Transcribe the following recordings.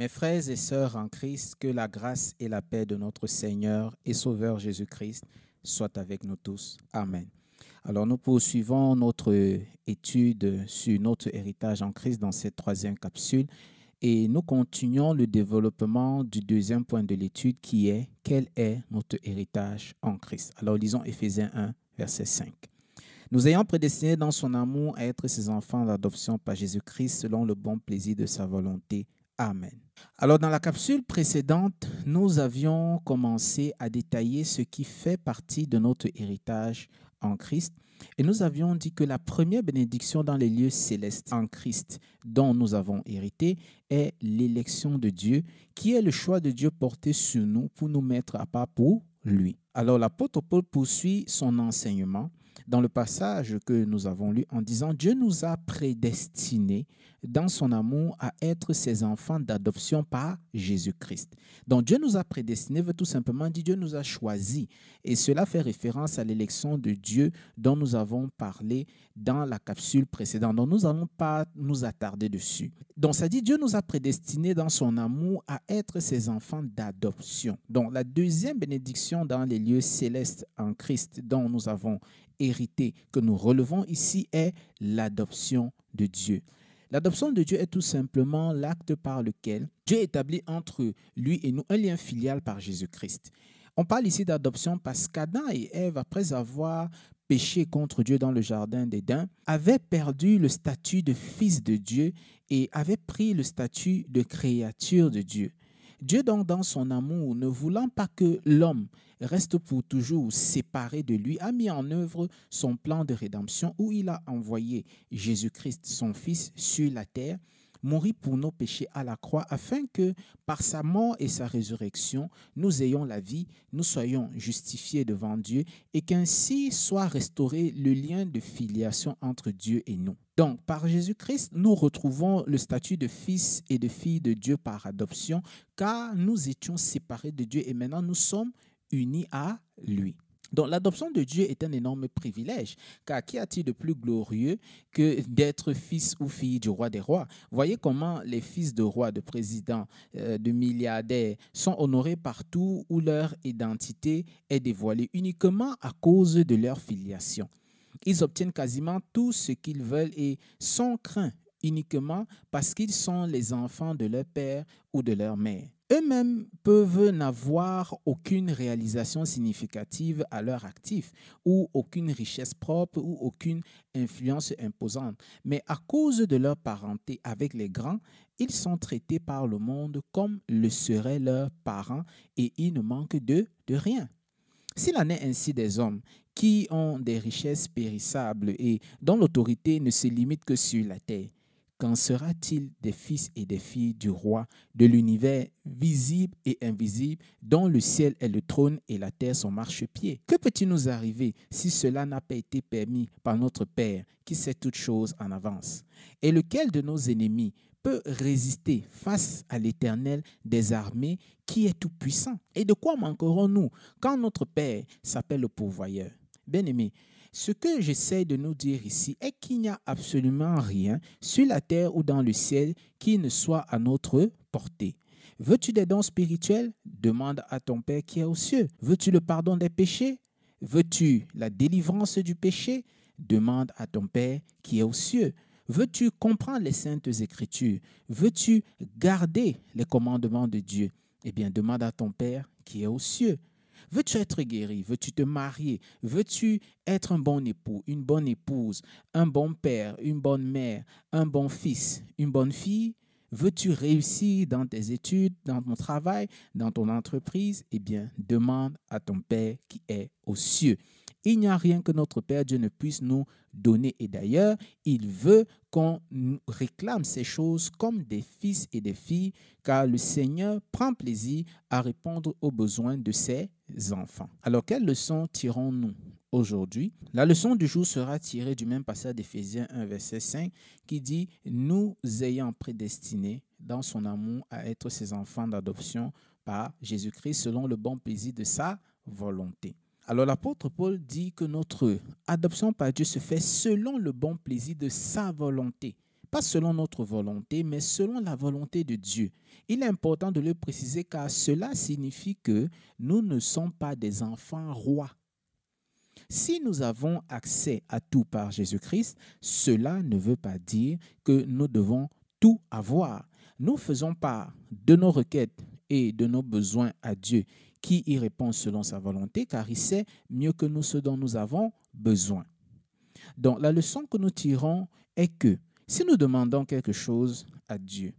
Mes frères et sœurs en Christ, que la grâce et la paix de notre Seigneur et Sauveur Jésus-Christ soient avec nous tous. Amen. Alors nous poursuivons notre étude sur notre héritage en Christ dans cette troisième capsule et nous continuons le développement du deuxième point de l'étude qui est quel est notre héritage en Christ. Alors lisons Éphésiens 1, verset 5. Nous ayons prédestiné dans son amour à être ses enfants d'adoption par Jésus-Christ selon le bon plaisir de sa volonté Amen. Alors dans la capsule précédente, nous avions commencé à détailler ce qui fait partie de notre héritage en Christ et nous avions dit que la première bénédiction dans les lieux célestes en Christ dont nous avons hérité est l'élection de Dieu, qui est le choix de Dieu porté sur nous pour nous mettre à part pour lui. Alors l'apôtre Paul poursuit son enseignement dans le passage que nous avons lu en disant Dieu nous a prédestinés dans son amour à être ses enfants d'adoption par Jésus-Christ. Donc Dieu nous a prédestinés veut tout simplement dire Dieu nous a choisis et cela fait référence à l'élection de Dieu dont nous avons parlé dans la capsule précédente. Donc nous n'allons pas nous attarder dessus. Donc ça dit Dieu nous a prédestinés dans son amour à être ses enfants d'adoption. Donc la deuxième bénédiction dans les lieux célestes en Christ dont nous avons vérité que nous relevons ici est l'adoption de Dieu. L'adoption de Dieu est tout simplement l'acte par lequel Dieu établit entre lui et nous un lien filial par Jésus-Christ. On parle ici d'adoption parce qu'Adam et Ève, après avoir péché contre Dieu dans le jardin d'Éden, avaient perdu le statut de fils de Dieu et avaient pris le statut de créature de Dieu. Dieu donc dans son amour, ne voulant pas que l'homme reste pour toujours séparé de lui, a mis en œuvre son plan de rédemption où il a envoyé Jésus-Christ, son Fils, sur la terre mourir pour nos péchés à la croix, afin que par sa mort et sa résurrection, nous ayons la vie, nous soyons justifiés devant Dieu, et qu'ainsi soit restauré le lien de filiation entre Dieu et nous. Donc, par Jésus-Christ, nous retrouvons le statut de fils et de fille de Dieu par adoption, car nous étions séparés de Dieu et maintenant nous sommes unis à lui. Donc l'adoption de Dieu est un énorme privilège, car qui a-t-il de plus glorieux que d'être fils ou fille du roi des rois Voyez comment les fils de rois, de présidents, euh, de milliardaires sont honorés partout où leur identité est dévoilée uniquement à cause de leur filiation. Ils obtiennent quasiment tout ce qu'ils veulent et sans crainte uniquement parce qu'ils sont les enfants de leur père ou de leur mère eux-mêmes peuvent n'avoir aucune réalisation significative à leur actif, ou aucune richesse propre, ou aucune influence imposante. Mais à cause de leur parenté avec les grands, ils sont traités par le monde comme le seraient leurs parents et ils ne manquent de, de rien. S'il en est ainsi des hommes qui ont des richesses périssables et dont l'autorité ne se limite que sur la terre, Qu'en sera-t-il des fils et des filles du roi, de l'univers visible et invisible, dont le ciel est le trône et la terre son marchepied Que peut-il nous arriver si cela n'a pas été permis par notre Père, qui sait toutes choses en avance Et lequel de nos ennemis peut résister face à l'Éternel des armées qui est tout-puissant Et de quoi manquerons-nous quand notre Père s'appelle le pourvoyeur Bien-aimés, ce que j'essaie de nous dire ici est qu'il n'y a absolument rien sur la terre ou dans le ciel qui ne soit à notre portée. Veux-tu des dons spirituels Demande à ton Père qui est aux cieux. Veux-tu le pardon des péchés Veux-tu la délivrance du péché Demande à ton Père qui est aux cieux. Veux-tu comprendre les saintes écritures Veux-tu garder les commandements de Dieu Eh bien, demande à ton Père qui est aux cieux. Veux-tu être guéri? Veux-tu te marier? Veux-tu être un bon époux, une bonne épouse, un bon père, une bonne mère, un bon fils, une bonne fille? Veux-tu réussir dans tes études, dans ton travail, dans ton entreprise Eh bien, demande à ton Père qui est aux cieux. Il n'y a rien que notre Père Dieu ne puisse nous donner. Et d'ailleurs, il veut qu'on réclame ces choses comme des fils et des filles, car le Seigneur prend plaisir à répondre aux besoins de ses enfants. Alors, quelle leçon tirons-nous aujourd'hui La leçon du jour sera tirée du même passage d'Éphésiens 1, verset 5, qui dit Nous ayons prédestiné dans son amour à être ses enfants d'adoption par Jésus-Christ selon le bon plaisir de sa volonté. Alors l'apôtre Paul dit que notre adoption par Dieu se fait selon le bon plaisir de sa volonté pas selon notre volonté, mais selon la volonté de Dieu. Il est important de le préciser car cela signifie que nous ne sommes pas des enfants rois. Si nous avons accès à tout par Jésus-Christ, cela ne veut pas dire que nous devons tout avoir. Nous faisons part de nos requêtes et de nos besoins à Dieu, qui y répond selon sa volonté, car il sait mieux que nous ce dont nous avons besoin. Donc la leçon que nous tirons est que si nous demandons quelque chose à Dieu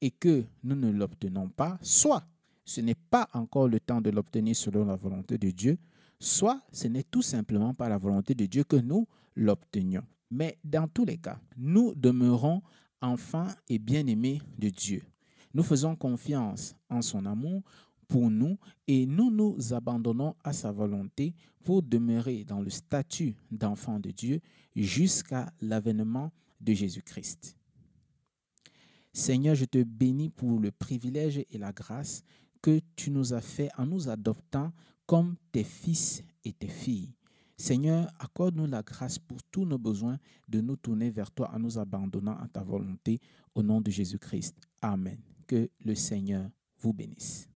et que nous ne l'obtenons pas, soit ce n'est pas encore le temps de l'obtenir selon la volonté de Dieu, soit ce n'est tout simplement pas la volonté de Dieu que nous l'obtenions. Mais dans tous les cas, nous demeurons enfants et bien-aimés de Dieu. Nous faisons confiance en son amour pour nous et nous nous abandonnons à sa volonté pour demeurer dans le statut d'enfant de Dieu jusqu'à l'avènement de Jésus-Christ. Seigneur, je te bénis pour le privilège et la grâce que tu nous as fait en nous adoptant comme tes fils et tes filles. Seigneur, accorde-nous la grâce pour tous nos besoins de nous tourner vers toi en nous abandonnant à ta volonté au nom de Jésus-Christ. Amen. Que le Seigneur vous bénisse.